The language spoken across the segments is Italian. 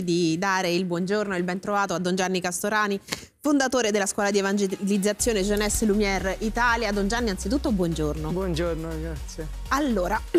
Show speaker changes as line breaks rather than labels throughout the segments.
di dare il buongiorno e il bentrovato a Don Gianni Castorani, fondatore della scuola di evangelizzazione Jeunesse Lumière Italia. Don Gianni, anzitutto buongiorno. Buongiorno, grazie. Allora,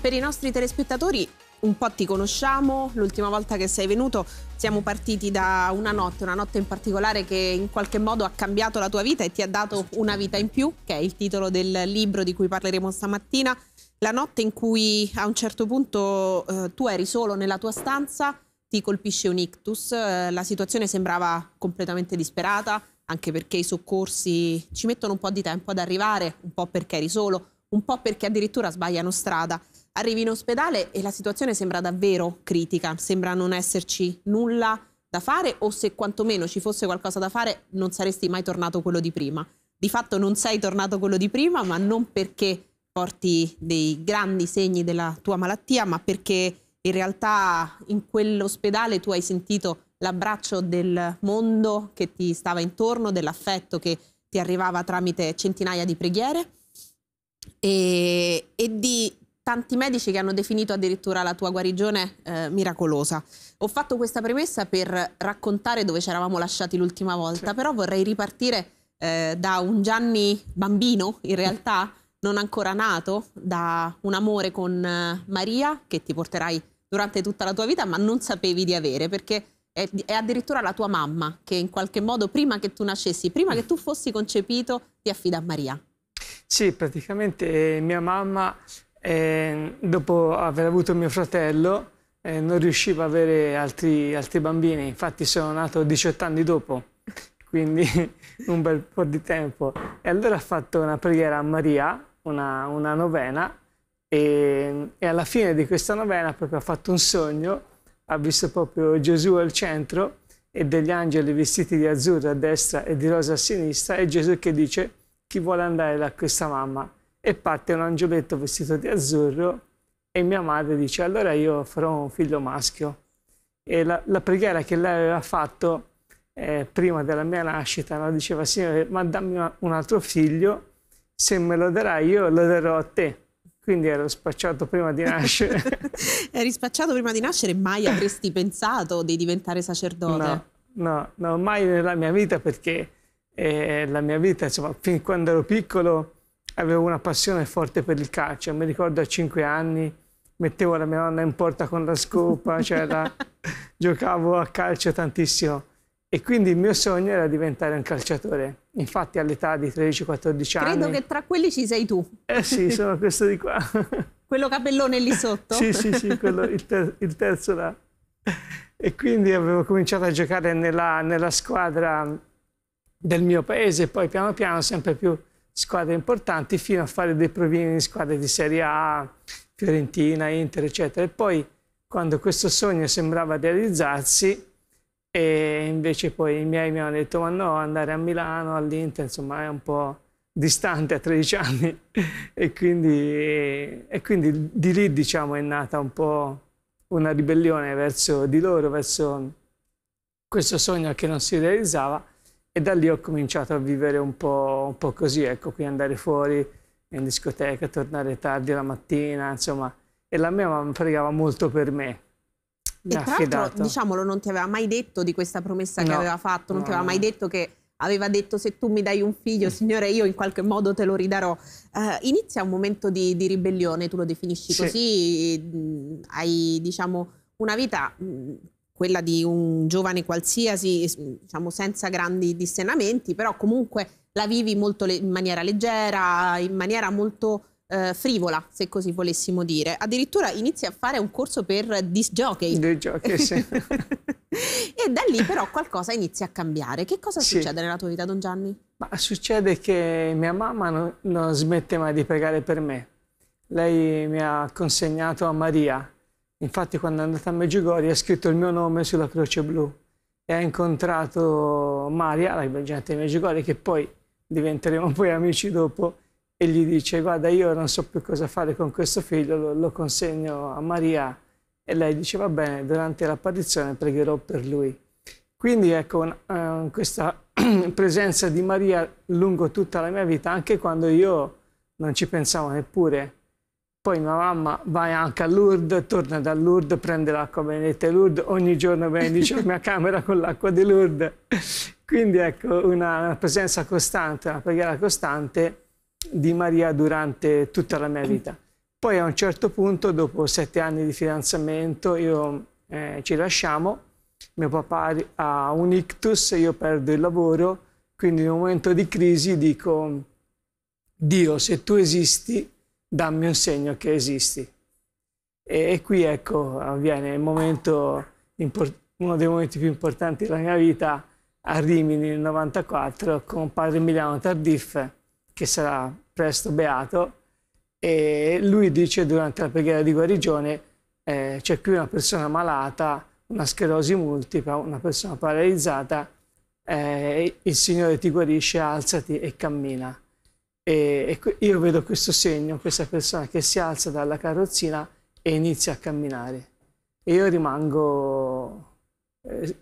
per i nostri telespettatori un po' ti conosciamo, l'ultima volta che sei venuto siamo partiti da una notte, una notte in particolare che in qualche modo ha cambiato la tua vita e ti ha dato una vita in più, che è il titolo del libro di cui parleremo stamattina. La notte in cui a un certo punto eh, tu eri solo nella tua stanza, ti colpisce un ictus, eh, la situazione sembrava completamente disperata, anche perché i soccorsi ci mettono un po' di tempo ad arrivare, un po' perché eri solo, un po' perché addirittura sbagliano strada. Arrivi in ospedale e la situazione sembra davvero critica, sembra non esserci nulla da fare o se quantomeno ci fosse qualcosa da fare non saresti mai tornato quello di prima. Di fatto non sei tornato quello di prima, ma non perché porti dei grandi segni della tua malattia, ma perché in realtà in quell'ospedale tu hai sentito l'abbraccio del mondo che ti stava intorno, dell'affetto che ti arrivava tramite centinaia di preghiere e, e di tanti medici che hanno definito addirittura la tua guarigione eh, miracolosa. Ho fatto questa premessa per raccontare dove ci eravamo lasciati l'ultima volta, sì. però vorrei ripartire eh, da un Gianni bambino, in realtà non ancora nato, da un amore con eh, Maria che ti porterai a durante tutta la tua vita ma non sapevi di avere perché è, è, addirittura la tua mamma che in qualche modo prima che tu nascessi, prima che tu fossi concepito, ti affida a Maria.
Sì, praticamente eh, mia mamma eh, dopo aver avuto mio fratello eh, non riusciva ad avere altri, altri bambini, infatti sono nato 18 anni dopo quindi un bel po' di tempo. E allora ha fatto una preghiera a Maria, una, una novena, e, e, alla fine di questa novena proprio ha fatto un sogno, ha visto proprio Gesù al centro e degli angeli vestiti di azzurro a destra e di rosa a sinistra e Gesù che dice chi vuole andare da questa mamma e parte un angioletto vestito di azzurro e mia madre dice allora io farò un figlio maschio e la, la preghiera che lei aveva fatto eh, prima della mia nascita no? diceva signore ma dammi un altro figlio se me lo darai io lo darò a te quindi ero spacciato prima di nascere.
Eri spacciato prima di nascere, mai avresti pensato di diventare sacerdote? No,
no, no mai nella mia vita perché eh, la mia vita, insomma, fin quando ero piccolo avevo una passione forte per il calcio. Cioè, mi ricordo a cinque anni mettevo la mia nonna in porta con la scopa, cioè la, giocavo a calcio tantissimo. E quindi il mio sogno era diventare un calciatore. Infatti all'età di 13-14 anni... Credo che
tra quelli ci sei tu. Eh sì, sono
questo di qua.
Quello capellone lì sotto? sì, sì, sì, quello, il,
ter il, terzo là. E quindi avevo cominciato a giocare nella, nella squadra del mio paese, poi piano piano sempre più squadre importanti, fino a fare dei provini in squadre di Serie A, Fiorentina, Inter, eccetera. E poi, quando questo sogno sembrava realizzarsi, e invece poi i miei mi hanno detto ma no, andare a Milano, all'Inter, insomma è un po' distante a 13 anni e quindi, e quindi di lì diciamo è nata un po' una ribellione verso di loro, verso questo sogno che non si realizzava e da lì ho cominciato a vivere un po', un po così, ecco, qui andare fuori in discoteca, tornare tardi la mattina, insomma, e la mia mamma pregava molto per me, e tra l'altro, diciamolo,
non ti aveva mai detto di questa promessa no. che aveva fatto, non no. ti aveva mai detto che aveva detto se tu mi dai un figlio, signore, io in qualche modo te lo ridarò. Uh, inizia un momento di, di, ribellione, tu lo definisci sì. così, mm, hai diciamo una vita, mm, quella di un giovane qualsiasi, diciamo senza grandi dissenamenti, però comunque la vivi molto in maniera leggera, in maniera molto eh, frivola, se così volessimo dire. Addirittura inizia a fare un corso per disc jockey. Disc
jockey, sì. e da lì però qualcosa inizia a cambiare. Che cosa sì. succede nella tua vita, Don Gianni? Ma succede che mia mamma non, non smette mai di pregare per me. Lei mi ha consegnato a Maria. Infatti quando è andata a Meggiugorie ha scritto il mio nome sulla croce blu e ha incontrato Maria, la Vergine di Meggiugorie, che poi diventeremo poi amici dopo, e gli dice guarda io non so più cosa fare con questo figlio, lo, lo consegno a Maria e lei dice va bene, durante l'apparizione pregherò per lui. Quindi ecco uh, questa presenza di Maria lungo tutta la mia vita, anche quando io non ci pensavo neppure. Poi mia mamma va anche a Lourdes, torna da Lourdes, prende l'acqua benedetta di Lourdes, ogni giorno benedice la mia camera con l'acqua di Lourdes. Quindi ecco una, una presenza costante, una preghiera costante di Maria durante tutta la mia vita. Poi a un certo punto, dopo sette anni di fidanzamento, io, eh, ci lasciamo, mio papà ha un ictus, io perdo il lavoro, quindi in un momento di crisi dico, Dio, se tu esisti, dammi un segno che esisti. E, e qui ecco, avviene il momento, uno dei momenti più importanti della mia vita, a Rimini nel 94 con padre Emiliano Tardiff, che sarà presto beato, e lui dice durante la preghiera di guarigione eh, c'è qui una persona malata, una sclerosi multipla, una persona paralizzata, eh, il Signore ti guarisce, alzati e cammina. E, e io vedo questo segno, questa persona che si alza dalla carrozzina e inizia a camminare. E io rimango eh,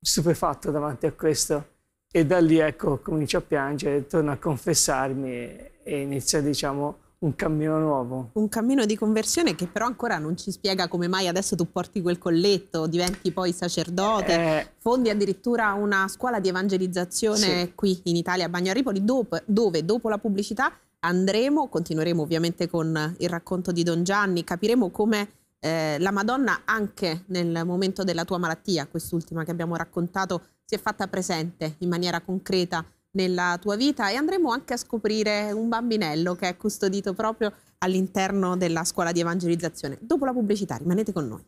stupefatto davanti a questo e da lì ecco, comincio a piangere, torno a confessarmi e, e inizia, diciamo, un cammino nuovo. Un cammino
di conversione che però ancora non ci spiega come mai adesso tu porti quel colletto, diventi poi sacerdote, eh, fondi addirittura una scuola di evangelizzazione sì. qui in Italia a Bagnaripoli Ripoli, dove, dove dopo la pubblicità andremo, continueremo ovviamente con il racconto di Don Gianni, capiremo come eh, la Madonna anche nel momento della tua malattia, quest'ultima che abbiamo raccontato, si è fatta presente in maniera concreta nella tua vita e andremo anche a scoprire un bambinello che è custodito proprio all'interno della scuola di evangelizzazione. Dopo la pubblicità rimanete con noi.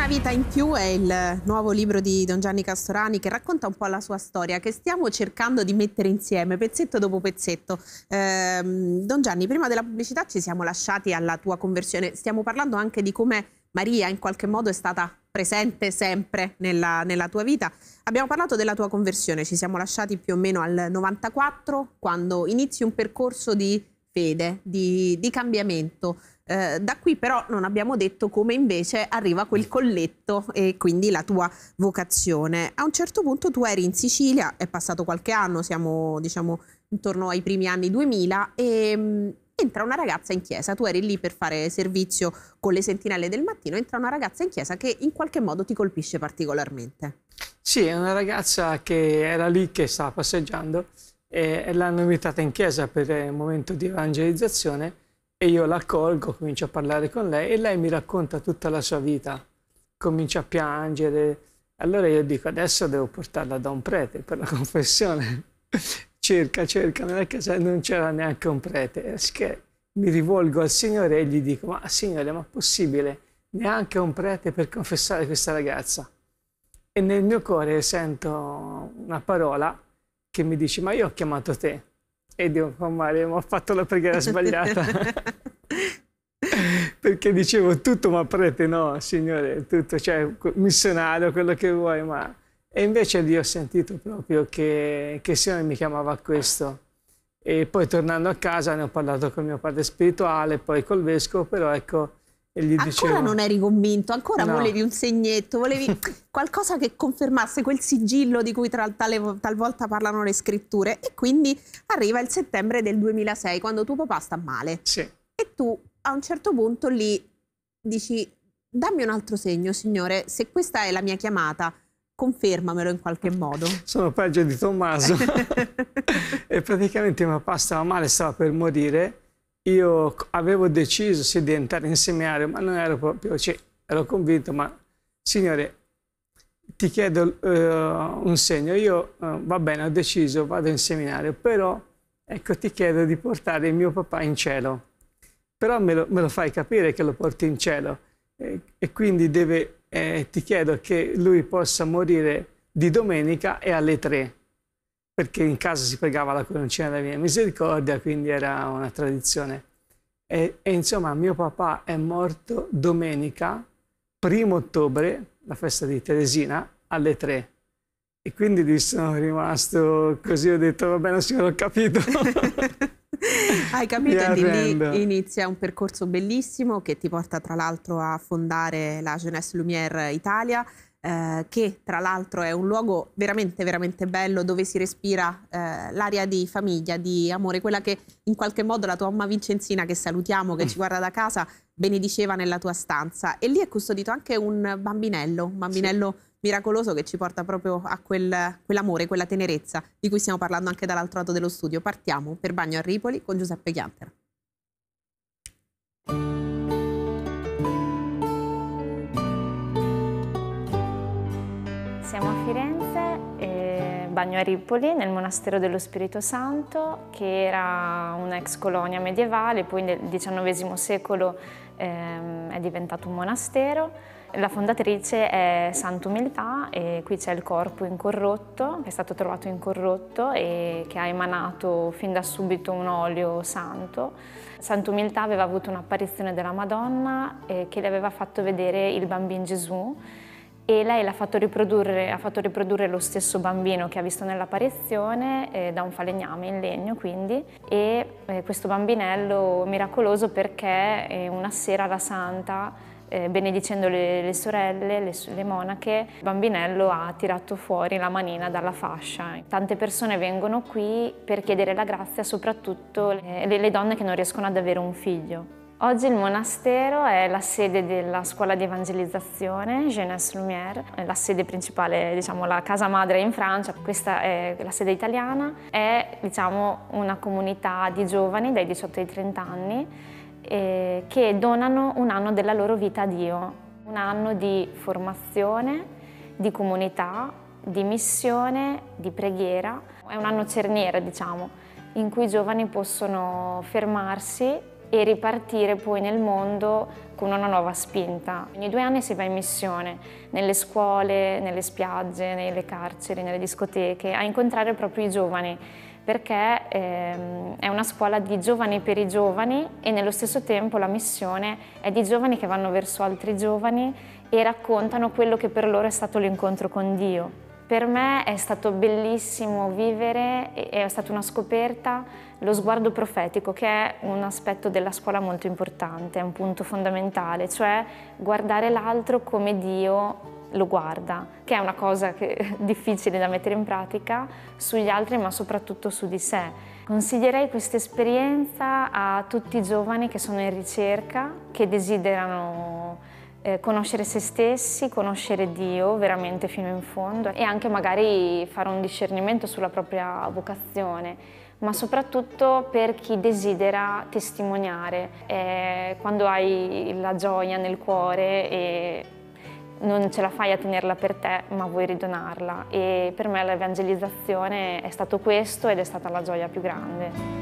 Una vita in più è il nuovo libro di Don Gianni Castorani che racconta un po' la sua storia che stiamo cercando di mettere insieme pezzetto dopo pezzetto. Eh, Don Gianni, prima della pubblicità ci siamo lasciati alla tua conversione, stiamo parlando anche di come Maria in qualche modo è stata presente sempre nella, nella tua vita. Abbiamo parlato della tua conversione, ci siamo lasciati più o meno al 94 quando inizi un percorso di fede, di, di cambiamento. Eh, da qui però non abbiamo detto come invece arriva quel colletto e quindi la tua vocazione. A un certo punto tu eri in Sicilia, è passato qualche anno, siamo diciamo intorno ai primi anni 2000 e mm, entra una ragazza in chiesa, tu eri lì per fare servizio con le sentinelle del mattino, entra una ragazza in chiesa che in qualche modo ti colpisce
particolarmente. Sì, è una ragazza che era lì che stava passeggiando e, l'hanno invitata in chiesa per un momento di evangelizzazione e io la accolgo, comincio a parlare con lei e lei mi racconta tutta la sua vita, comincia a piangere. Allora io dico adesso devo portarla da un prete per la confessione. cerca, cerca, nella casa non c'era neanche un prete. Che mi rivolgo al Signore e gli dico ma Signore ma possibile neanche un prete per confessare questa ragazza? E nel mio cuore sento una parola che mi dici ma io ho chiamato te e dico oh Mario ho fatto la preghiera sbagliata perché dicevo tutto ma prete no signore tutto cioè missionario quello che vuoi ma e invece lì ho sentito proprio che, che il Signore mi chiamava a questo e poi tornando a casa ne ho parlato con mio padre spirituale poi col vescovo però ecco e gli ancora non eri
convinto, ancora no. volevi un segnetto, volevi qualcosa che confermasse quel sigillo di cui tra, tale, talvolta parlano le scritture. E quindi arriva il settembre del 2006, quando tuo papà sta male. Sì. E tu a un certo punto lì dici, dammi un altro segno, signore, se questa è la mia chiamata, confermamelo in qualche modo.
Sono peggio di Tommaso. e praticamente mio papà stava male, stava per morire io avevo deciso sì, di entrare in seminario, ma non ero proprio, cioè, ero convinto, ma Signore, ti chiedo uh, un segno, io uh, va bene, ho deciso, vado in seminario, però ecco ti chiedo di portare il mio papà in cielo, però me lo, me lo fai capire che lo porti in cielo e, e quindi deve, eh, ti chiedo che lui possa morire di domenica e alle tre perché in casa si pregava la coroncina della mia Misericordia, quindi era una tradizione. E, e, insomma mio papà è morto domenica, primo ottobre, la festa di Teresina, alle tre. E quindi lì sono rimasto così, ho detto, va bene signora, ho capito.
Hai capito? E di lì inizia un percorso bellissimo che ti porta tra l'altro a fondare la Jeunesse Lumière Italia, eh, che tra l'altro è un luogo veramente, veramente bello dove si respira eh, l'aria di famiglia, di amore, quella che in qualche modo la tua mamma Vincenzina, che salutiamo, che mm. ci guarda da casa, benediceva nella tua stanza. E lì è custodito anche un bambinello, un bambinello... Sì miracoloso che ci porta proprio a quel, quell'amore, quella tenerezza di cui stiamo parlando anche dall'altro lato dello studio. Partiamo per Bagno a Ripoli con Giuseppe Chiantera.
Siamo a Firenze, eh, bagno a Ripoli, nel monastero dello Spirito Santo, che era un'ex colonia medievale, poi nel XIX secolo eh, è diventato un monastero. La fondatrice è Sant'Umiltà e qui c'è il corpo incorrotto, che è stato trovato incorrotto e che ha emanato fin da subito un olio santo. Sant'Umiltà aveva avuto un'apparizione della Madonna eh, che le aveva fatto vedere il bambino Gesù e lei ha fatto, ha fatto riprodurre, lo stesso bambino che ha visto nell'apparizione eh, da un falegname in legno quindi e eh, questo bambinello miracoloso perché eh, una sera la santa eh, benedicendo le, le sorelle, le, le, monache, il bambinello ha tirato fuori la manina dalla fascia. Tante persone vengono qui per chiedere la grazia, soprattutto eh, le, le donne che non riescono ad avere un figlio. Oggi il monastero è la sede della scuola di evangelizzazione Jeunesse Lumière, è la sede principale, diciamo la casa madre in Francia, questa è la sede italiana, è diciamo, una comunità di giovani dai 18 ai 30 anni eh, che donano un anno della loro vita a Dio, un anno di formazione, di comunità, di missione, di preghiera, è un anno cerniera diciamo, in cui i giovani possono fermarsi e ripartire poi nel mondo con una nuova spinta. Ogni due anni si va in missione, nelle scuole, nelle spiagge, nelle carceri, nelle discoteche, a incontrare proprio i giovani, perché ehm, è una scuola di giovani per i giovani e nello stesso tempo la missione è di giovani che vanno verso altri giovani e raccontano quello che per loro è stato l'incontro con Dio. Per me è stato bellissimo vivere, è stata una scoperta, lo sguardo profetico, che è un aspetto della scuola molto importante, è un punto fondamentale, cioè guardare l'altro come Dio lo guarda, che è una cosa che difficile da mettere in pratica sugli altri ma soprattutto su di sé. Consiglierei questa esperienza a tutti i giovani che sono in ricerca, che desiderano eh, conoscere se stessi, conoscere Dio veramente fino in fondo e anche magari fare un discernimento sulla propria vocazione, ma soprattutto per chi desidera testimoniare. Eh, quando hai la gioia nel cuore e non ce la fai a tenerla per te, ma vuoi ridonarla. E per me l'evangelizzazione è stato questo ed è stata la gioia più grande.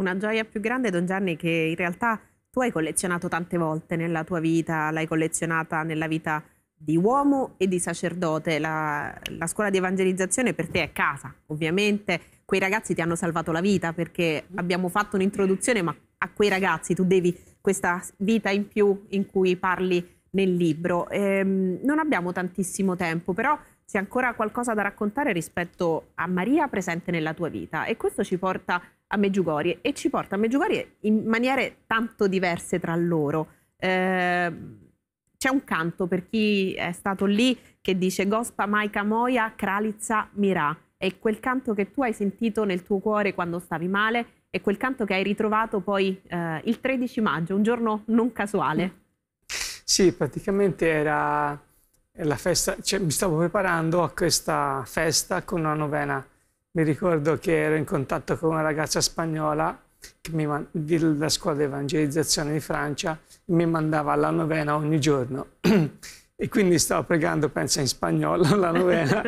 Una gioia più grande, Don Gianni, che in realtà tu hai collezionato tante volte nella tua vita, l'hai collezionata nella vita di uomo e di sacerdote. La, la, scuola di evangelizzazione per te è casa, ovviamente. Quei ragazzi ti hanno salvato la vita perché abbiamo fatto un'introduzione, ma a quei ragazzi tu devi questa vita in più in cui parli nel libro. Ehm, non abbiamo tantissimo tempo, però c'è ancora qualcosa da raccontare rispetto a Maria presente nella tua vita e questo ci porta a a Meggiugorie e ci porta a Meggiugorie in maniere tanto diverse tra loro. Eh, c'è un canto per chi è stato lì che dice Gospa Maika Moia Kralitza Mirà. È quel canto che tu hai sentito nel tuo cuore quando stavi male e quel canto che hai ritrovato poi eh, il 13 maggio, un
giorno non casuale. Sì, praticamente era la festa, cioè, mi stavo preparando a questa festa con una novena mi ricordo che ero in contatto con una ragazza spagnola mi, della scuola di evangelizzazione di Francia, mi mandava alla novena ogni giorno. e quindi stavo pregando, pensa in spagnolo, la novena.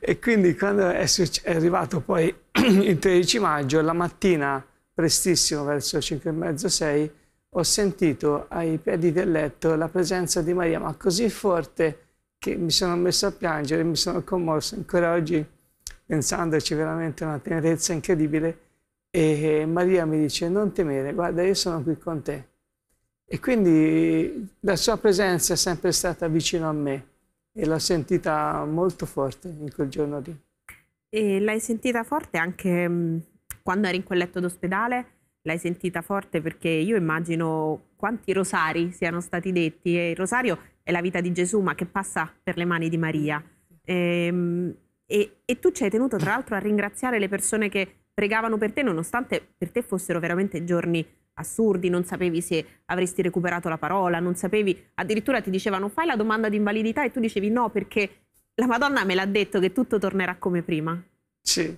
e quindi quando è, è, arrivato poi il 13 maggio, la mattina prestissimo, verso 5 e mezzo, 6, ho sentito ai piedi del letto la presenza di Maria, ma così forte che mi sono messo a piangere, mi sono commosso. Ancora oggi pensandoci veramente una tenerezza incredibile e Maria mi dice non temere, guarda io sono qui con te. E quindi la sua presenza è sempre stata vicino a me e l'ho sentita molto forte in quel giorno lì.
E l'hai sentita forte anche mm, quando eri in quel letto d'ospedale? L'hai sentita forte perché io immagino quanti rosari siano stati detti e il rosario è la vita di Gesù ma che passa per le mani di Maria. E, ehm, e, e tu ci hai tenuto tra l'altro a ringraziare le persone che pregavano per te, nonostante per te fossero veramente giorni assurdi, non sapevi se avresti recuperato la parola, non sapevi, addirittura ti dicevano fai la domanda di invalidità e tu dicevi no perché la Madonna me l'ha detto che tutto tornerà come prima.
Sì,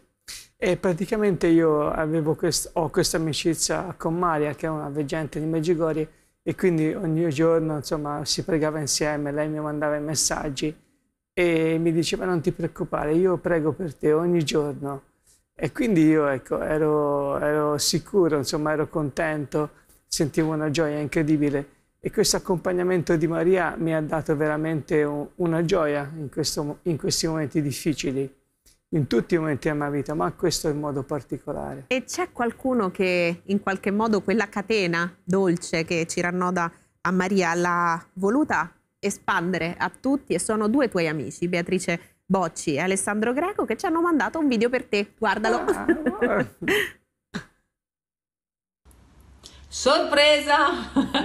e praticamente io quest ho questa amicizia con Maria che è una veggente di Meggigorie e quindi ogni giorno insomma si pregava insieme, lei mi mandava i messaggi e mi diceva non ti preoccupare, io prego per te ogni giorno. E quindi io ecco, ero, ero sicuro, insomma ero contento, sentivo una gioia incredibile e questo accompagnamento di Maria mi ha dato veramente una gioia in, questo, in questi momenti difficili in tutti i momenti della mia vita, ma questo in modo particolare.
E c'è qualcuno che in qualche modo quella catena dolce che ci rannoda a Maria l'ha voluta espandere a tutti e sono due tuoi amici, Beatrice Bocci e Alessandro Greco, che ci hanno mandato un video per te. Guardalo. Ah,
Sorpresa!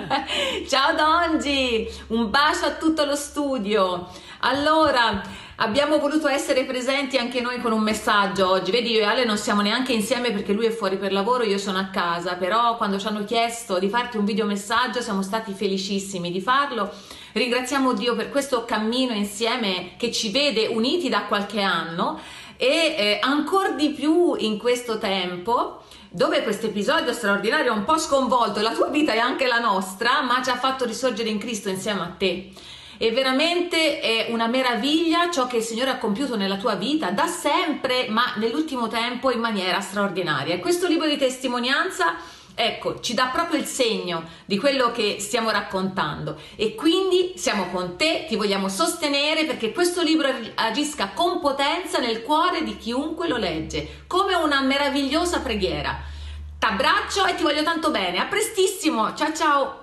Ciao Donji! Un bacio a tutto lo studio. Allora, abbiamo voluto essere presenti anche noi con un messaggio oggi. Vedi, io e Ale non siamo neanche insieme perché lui è fuori per lavoro, io sono a casa, però quando ci hanno chiesto di farti un video messaggio siamo stati felicissimi di farlo Ringraziamo Dio per questo cammino insieme che ci vede uniti da qualche anno e eh, ancora di più in questo tempo dove questo episodio straordinario ha un po' sconvolto la tua vita e anche la nostra, ma ci ha fatto risorgere in Cristo insieme a te. E veramente è una meraviglia ciò che il Signore ha compiuto nella tua vita da sempre, ma nell'ultimo tempo in maniera straordinaria. E questo libro di testimonianza Ecco, ci dà proprio il segno di quello che stiamo raccontando e quindi siamo con te, ti vogliamo sostenere perché questo libro agisca con potenza nel cuore di chiunque lo legge, come una meravigliosa preghiera. T'abbraccio e ti voglio tanto bene. A prestissimo. Ciao ciao.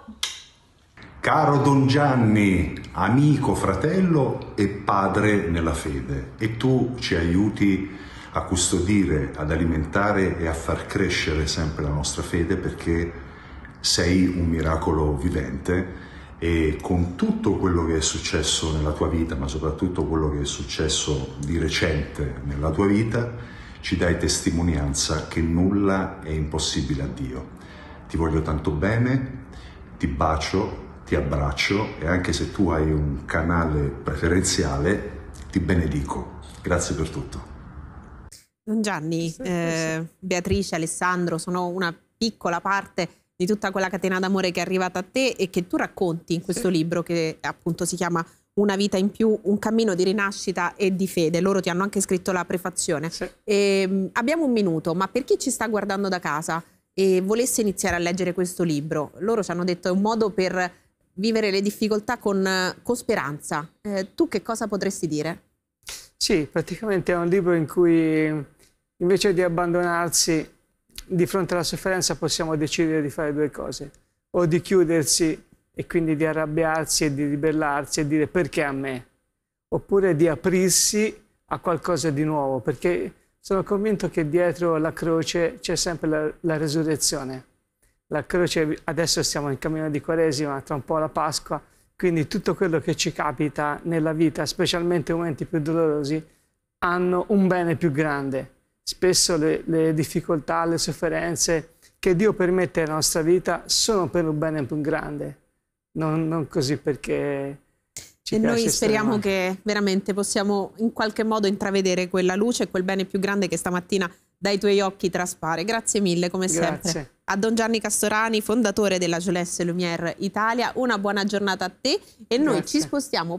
Caro Don Gianni, amico, fratello e padre nella fede, e tu ci aiuti a custodire, ad alimentare e a far crescere sempre la nostra fede perché sei un miracolo vivente e con tutto quello che è successo nella tua vita, ma soprattutto quello che è successo di recente nella tua vita, ci dai testimonianza che nulla è impossibile a Dio. Ti voglio tanto bene, ti bacio, ti abbraccio e anche se tu hai un canale preferenziale, ti benedico. Grazie per tutto. Don Gianni, eh, Beatrice, Alessandro, sono una piccola parte di tutta quella catena d'amore che è arrivata a te e che tu racconti in questo sì. libro che appunto si chiama Una vita in più, un cammino di rinascita e di fede. Loro ti hanno anche scritto la prefazione. E, ehm, abbiamo un minuto, ma per chi ci sta guardando da casa e volesse iniziare a leggere questo libro, loro ci hanno detto è un modo per vivere le difficoltà con, con speranza. Eh, tu che cosa
potresti dire? Sì, praticamente è un libro in cui invece di abbandonarsi di fronte alla sofferenza possiamo decidere di fare due cose, o di chiudersi e quindi di arrabbiarsi e di ribellarsi e dire perché a me, oppure di aprirsi a qualcosa di nuovo, perché sono convinto che dietro la croce c'è sempre la, la, resurrezione. La croce, adesso siamo in cammino di Quaresima, tra un po' la Pasqua, quindi tutto quello che ci capita nella vita, specialmente i momenti più dolorosi, hanno un bene più grande. Spesso le, le difficoltà, le sofferenze che Dio permette nella nostra vita sono per un bene più grande, non, non così perché ci e noi speriamo
che veramente possiamo in qualche modo intravedere quella luce e quel bene più grande che stamattina dai tuoi occhi traspare. Grazie mille, come Grazie. sempre. A Don Gianni Castorani, fondatore della Jolesse Lumière Italia, una buona giornata a te e Grazie. noi ci spostiamo